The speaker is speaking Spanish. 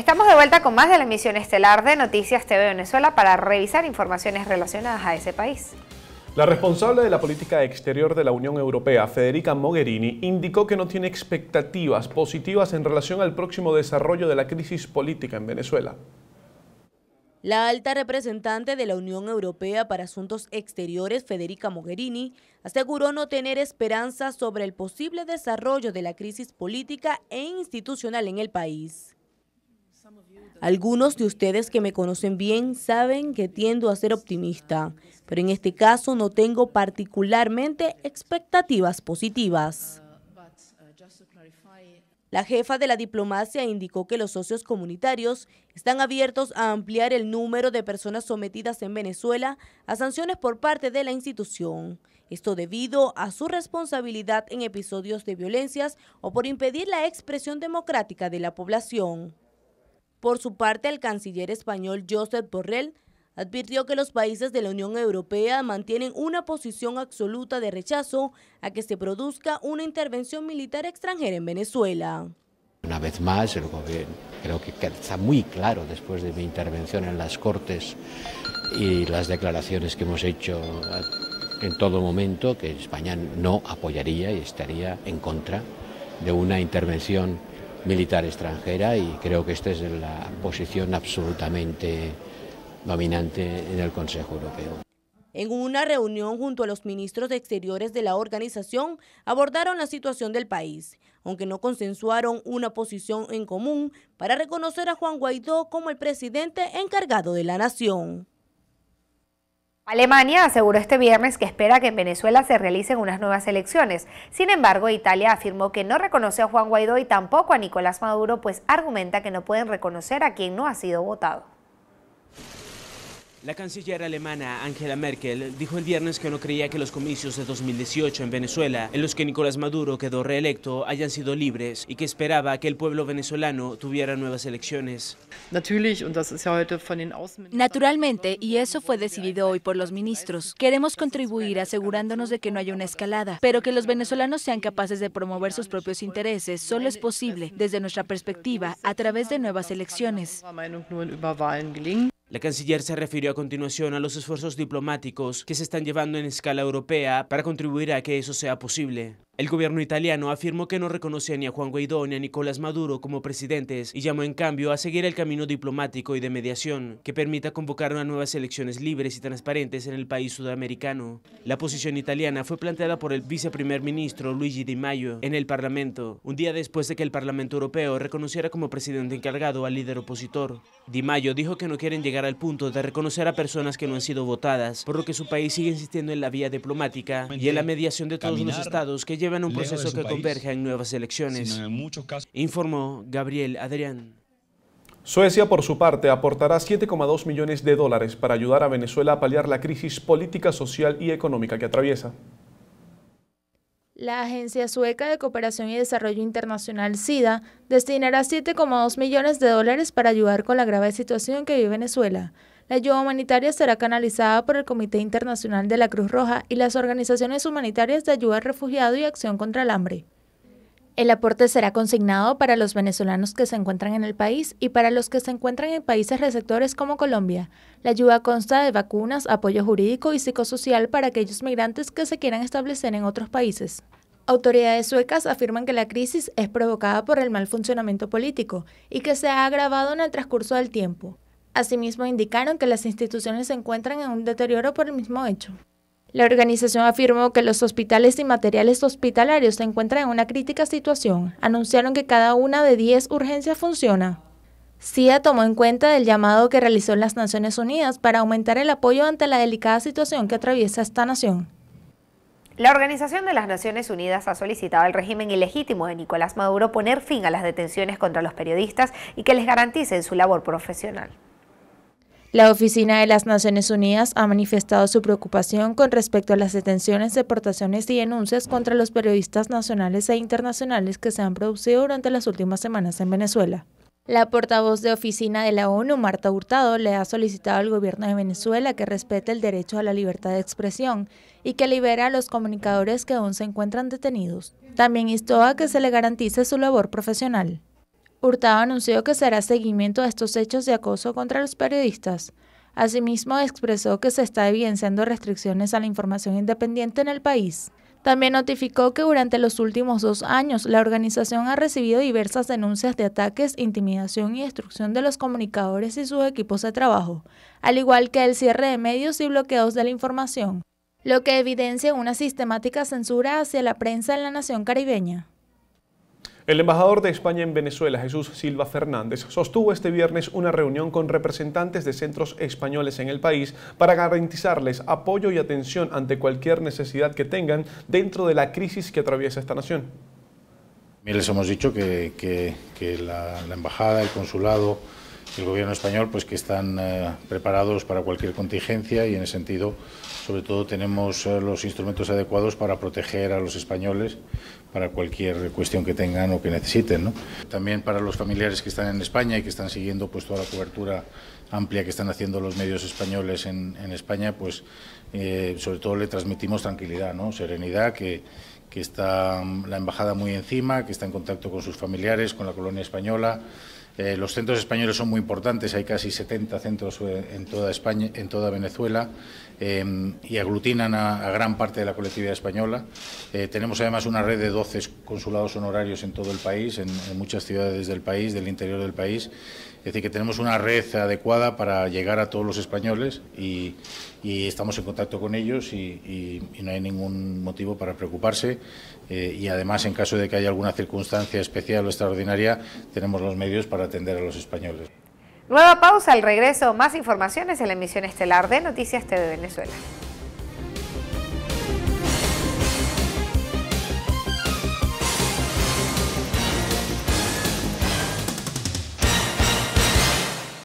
Estamos de vuelta con más de la emisión estelar de Noticias TV Venezuela para revisar informaciones relacionadas a ese país. La responsable de la política exterior de la Unión Europea, Federica Mogherini, indicó que no tiene expectativas positivas en relación al próximo desarrollo de la crisis política en Venezuela. La alta representante de la Unión Europea para Asuntos Exteriores, Federica Mogherini, aseguró no tener esperanza sobre el posible desarrollo de la crisis política e institucional en el país. Algunos de ustedes que me conocen bien saben que tiendo a ser optimista, pero en este caso no tengo particularmente expectativas positivas. La jefa de la diplomacia indicó que los socios comunitarios están abiertos a ampliar el número de personas sometidas en Venezuela a sanciones por parte de la institución. Esto debido a su responsabilidad en episodios de violencias o por impedir la expresión democrática de la población. Por su parte, el canciller español Josep Borrell advirtió que los países de la Unión Europea mantienen una posición absoluta de rechazo a que se produzca una intervención militar extranjera en Venezuela. Una vez más, el gobierno creo que está muy claro después de mi intervención en las Cortes y las declaraciones que hemos hecho en todo momento que España no apoyaría y estaría en contra de una intervención militar extranjera y creo que esta es la posición absolutamente dominante en el Consejo Europeo. En una reunión junto a los ministros de Exteriores de la organización, abordaron la situación del país, aunque no consensuaron una posición en común para reconocer a Juan Guaidó como el presidente encargado de la nación. Alemania aseguró este viernes que espera que en Venezuela se realicen unas nuevas elecciones. Sin embargo, Italia afirmó que no reconoce a Juan Guaidó y tampoco a Nicolás Maduro, pues argumenta que no pueden reconocer a quien no ha sido votado. La canciller alemana Angela Merkel dijo el viernes que no creía que los comicios de 2018 en Venezuela, en los que Nicolás Maduro quedó reelecto, hayan sido libres y que esperaba que el pueblo venezolano tuviera nuevas elecciones. Naturalmente, y eso fue decidido hoy por los ministros, queremos contribuir asegurándonos de que no haya una escalada, pero que los venezolanos sean capaces de promover sus propios intereses solo es posible, desde nuestra perspectiva, a través de nuevas elecciones. La canciller se refirió a continuación a los esfuerzos diplomáticos que se están llevando en escala europea para contribuir a que eso sea posible. El gobierno italiano afirmó que no reconoce ni a Juan Guaidó ni a Nicolás Maduro como presidentes y llamó en cambio a seguir el camino diplomático y de mediación que permita convocar unas nuevas elecciones libres y transparentes en el país sudamericano. La posición italiana fue planteada por el viceprimer ministro Luigi Di Maio en el Parlamento, un día después de que el Parlamento Europeo reconociera como presidente encargado al líder opositor. Di Maio dijo que no quieren llegar al punto de reconocer a personas que no han sido votadas, por lo que su país sigue insistiendo en la vía diplomática y en la mediación de todos los estados que llevan en un proceso que en nuevas elecciones, informó Gabriel Adrián. Suecia, por su parte, aportará 7,2 millones de dólares para ayudar a Venezuela a paliar la crisis política, social y económica que atraviesa. La Agencia Sueca de Cooperación y Desarrollo Internacional, SIDA, destinará 7,2 millones de dólares para ayudar con la grave situación que vive Venezuela. La ayuda humanitaria será canalizada por el Comité Internacional de la Cruz Roja y las organizaciones humanitarias de ayuda al refugiado y acción contra el hambre. El aporte será consignado para los venezolanos que se encuentran en el país y para los que se encuentran en países receptores como Colombia. La ayuda consta de vacunas, apoyo jurídico y psicosocial para aquellos migrantes que se quieran establecer en otros países. Autoridades suecas afirman que la crisis es provocada por el mal funcionamiento político y que se ha agravado en el transcurso del tiempo. Asimismo, indicaron que las instituciones se encuentran en un deterioro por el mismo hecho. La organización afirmó que los hospitales y materiales hospitalarios se encuentran en una crítica situación. Anunciaron que cada una de 10 urgencias funciona. CIA tomó en cuenta el llamado que realizó las Naciones Unidas para aumentar el apoyo ante la delicada situación que atraviesa esta nación. La Organización de las Naciones Unidas ha solicitado al régimen ilegítimo de Nicolás Maduro poner fin a las detenciones contra los periodistas y que les garanticen su labor profesional. La Oficina de las Naciones Unidas ha manifestado su preocupación con respecto a las detenciones, deportaciones y denuncias contra los periodistas nacionales e internacionales que se han producido durante las últimas semanas en Venezuela. La portavoz de oficina de la ONU, Marta Hurtado, le ha solicitado al gobierno de Venezuela que respete el derecho a la libertad de expresión y que libere a los comunicadores que aún se encuentran detenidos. También instó a que se le garantice su labor profesional. Hurtado anunció que será seguimiento a estos hechos de acoso contra los periodistas. Asimismo, expresó que se está evidenciando restricciones a la información independiente en el país. También notificó que durante los últimos dos años la organización ha recibido diversas denuncias de ataques, intimidación y destrucción de los comunicadores y sus equipos de trabajo, al igual que el cierre de medios y bloqueos de la información, lo que evidencia una sistemática censura hacia la prensa en la nación caribeña. El embajador de España en Venezuela, Jesús Silva Fernández, sostuvo este viernes una reunión con representantes de centros españoles en el país para garantizarles apoyo y atención ante cualquier necesidad que tengan dentro de la crisis que atraviesa esta nación. Les hemos dicho que, la embajada, el consulado, el gobierno español pues que están eh, preparados para cualquier contingencia y en ese sentido sobre todo tenemos eh, los instrumentos adecuados para proteger a los españoles para cualquier cuestión que tengan o que necesiten. ¿no? También para los familiares que están en España y que están siguiendo pues toda la cobertura amplia que están haciendo los medios españoles en, España, pues eh, sobre todo le transmitimos tranquilidad, ¿no? serenidad, que, que está mm, la embajada muy encima, que está en contacto con sus familiares, con la colonia española. Eh, los centros españoles son muy importantes, hay casi 70 centros eh, en toda España, en toda Venezuela, em, y aglutinan a, gran parte de la colectividad española. Eh, tenemos además una red de 12 consulados honorarios en todo el país, en muchas ciudades del país, del interior del país, es decir, que tenemos una red adecuada para llegar a todos los españoles y, estamos en contacto con ellos y, no hay ningún motivo para preocuparse. Eh, y además, en caso de que haya alguna circunstancia especial o extraordinaria, tenemos los medios para atender a los españoles. Nueva pausa, al regreso, más informaciones en la emisión estelar de Noticias TV Venezuela.